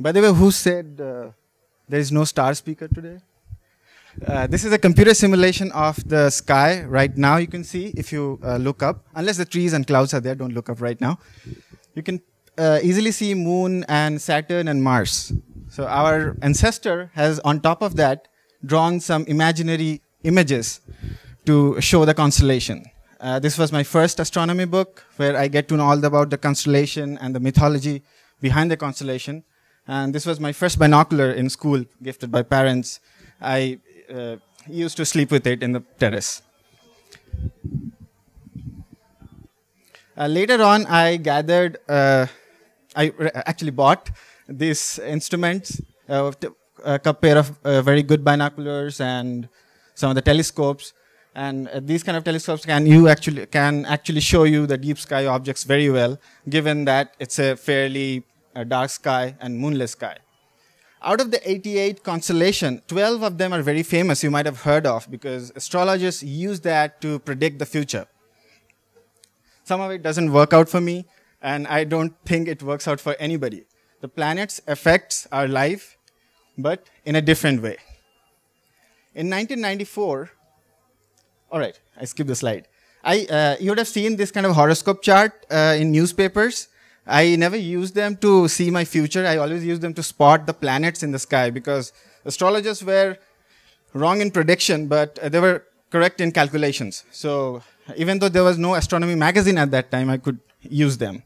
By the way, who said uh, there is no star speaker today? Uh, this is a computer simulation of the sky right now. You can see if you uh, look up, unless the trees and clouds are there, don't look up right now. You can uh, easily see Moon and Saturn and Mars. So our ancestor has, on top of that, drawn some imaginary images to show the constellation. Uh, this was my first astronomy book where I get to know all about the constellation and the mythology behind the constellation. And this was my first binocular in school, gifted by parents. I uh, used to sleep with it in the terrace. Uh, later on, I gathered, uh, I actually bought these instruments, uh, a pair of uh, very good binoculars and some of the telescopes. And uh, these kind of telescopes can you actually can actually show you the deep sky objects very well, given that it's a fairly a dark sky, and moonless sky. Out of the 88 constellation, 12 of them are very famous, you might have heard of, because astrologers use that to predict the future. Some of it doesn't work out for me, and I don't think it works out for anybody. The planets affects our life, but in a different way. In 1994, all right, I skipped the slide. I, uh, you would have seen this kind of horoscope chart uh, in newspapers. I never use them to see my future. I always use them to spot the planets in the sky because astrologers were wrong in prediction, but they were correct in calculations. So even though there was no astronomy magazine at that time, I could use them.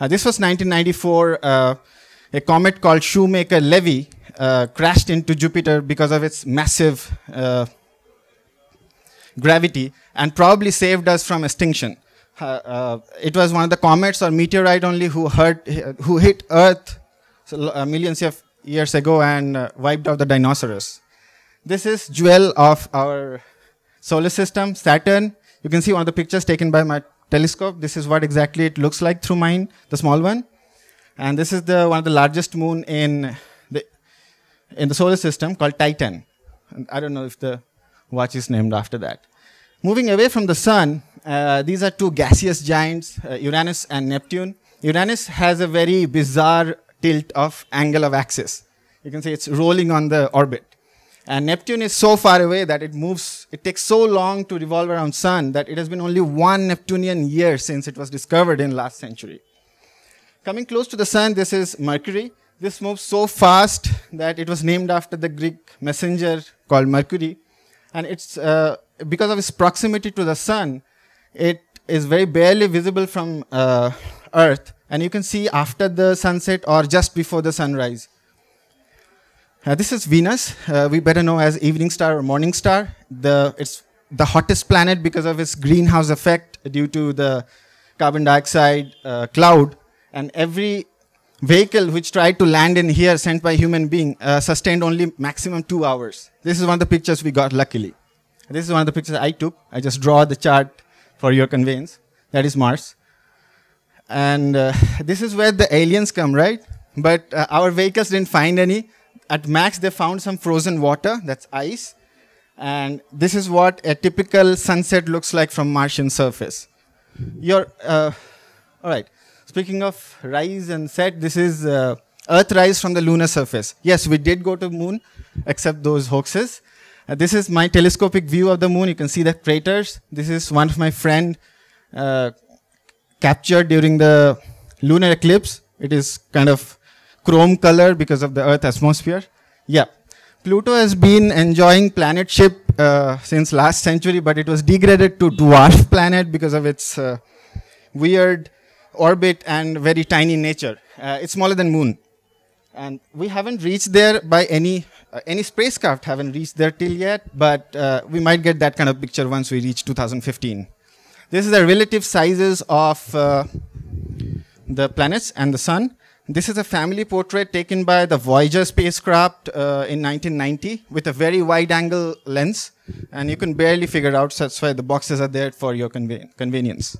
Uh, this was 1994. Uh, a comet called Shoemaker-Levy uh, crashed into Jupiter because of its massive uh, gravity and probably saved us from extinction uh, it was one of the comets or meteorite only who hurt, who hit Earth uh, millions of years ago and uh, wiped out the dinosaurs. This is jewel of our solar system, Saturn. You can see one of the pictures taken by my telescope. This is what exactly it looks like through mine, the small one. And this is the one of the largest moon in the in the solar system called Titan. And I don't know if the watch is named after that. Moving away from the sun, uh, these are two gaseous giants, uh, Uranus and Neptune. Uranus has a very bizarre tilt of angle of axis. You can see it's rolling on the orbit. And Neptune is so far away that it moves, it takes so long to revolve around sun that it has been only one Neptunian year since it was discovered in last century. Coming close to the sun, this is Mercury. This moves so fast that it was named after the Greek messenger called Mercury. And it's, uh, because of its proximity to the sun, it is very barely visible from uh, Earth, and you can see after the sunset or just before the sunrise. Uh, this is Venus. Uh, we better know as evening star or morning star. The, it's the hottest planet because of its greenhouse effect due to the carbon dioxide uh, cloud. And every vehicle which tried to land in here sent by human being uh, sustained only maximum two hours. This is one of the pictures we got luckily. This is one of the pictures I took. I just draw the chart for your convenience, That is Mars. And uh, this is where the aliens come, right? But uh, our vehicles didn't find any. At max, they found some frozen water, that's ice. And this is what a typical sunset looks like from Martian surface. Your, uh, all right. Speaking of rise and set, this is uh, Earth rise from the lunar surface. Yes, we did go to moon, except those hoaxes. Uh, this is my telescopic view of the moon. You can see the craters. This is one of my friend uh, captured during the lunar eclipse. It is kind of chrome color because of the Earth atmosphere. Yeah. Pluto has been enjoying planetship uh, since last century, but it was degraded to dwarf planet because of its uh, weird orbit and very tiny nature. Uh, it's smaller than moon. And we haven't reached there by any uh, any spacecraft haven't reached there till yet, but uh, we might get that kind of picture once we reach 2015. This is the relative sizes of uh, the planets and the sun. This is a family portrait taken by the Voyager spacecraft uh, in 1990 with a very wide angle lens, and you can barely figure out, so that's why the boxes are there for your conven convenience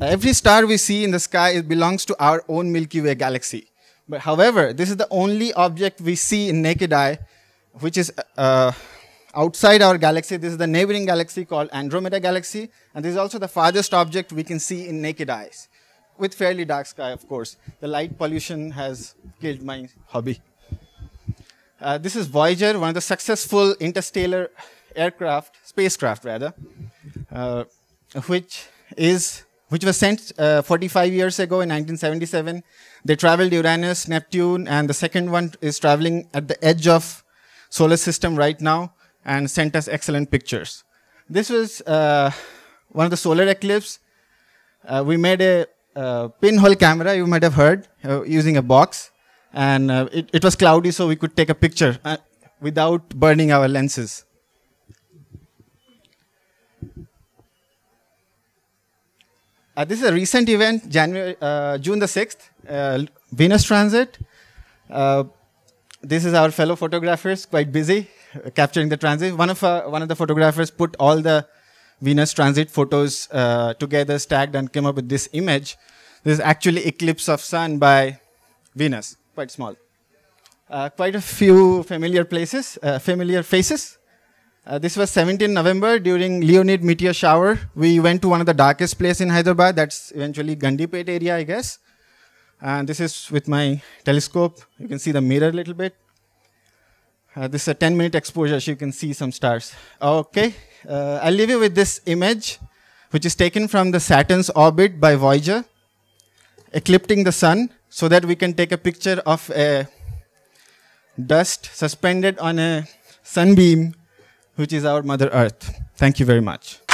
every star we see in the sky belongs to our own Milky Way galaxy. But however, this is the only object we see in naked eye, which is uh, outside our galaxy. This is the neighboring galaxy called Andromeda Galaxy, and this is also the farthest object we can see in naked eyes, with fairly dark sky, of course. The light pollution has killed my hobby. Uh, this is Voyager, one of the successful interstellar aircraft, spacecraft rather, uh, which is which was sent uh, 45 years ago in 1977. They traveled Uranus, Neptune, and the second one is traveling at the edge of solar system right now and sent us excellent pictures. This was uh, one of the solar eclipse. Uh, we made a uh, pinhole camera, you might have heard, uh, using a box. And uh, it, it was cloudy, so we could take a picture without burning our lenses. Uh, this is a recent event, January, uh, June the 6th, uh, Venus transit. Uh, this is our fellow photographers, quite busy uh, capturing the transit. One of, uh, one of the photographers put all the Venus transit photos together, stacked, and came up with this image. This is actually eclipse of sun by Venus, quite small. quite a few familiar places, familiar faces. Uh, this was 17 November during Leonid meteor shower. We went to one of the darkest place in Hyderabad. That's eventually Gandipet area, I guess. And this is with my telescope. You can see the mirror a little bit. Uh, this is a 10 minute exposure, so you can see some stars. Okay, uh, I'll leave you with this image, which is taken from the Saturn's orbit by Voyager, eclipsing the sun, so that we can take a picture of a dust suspended on a sunbeam which is our Mother Earth. Thank you very much.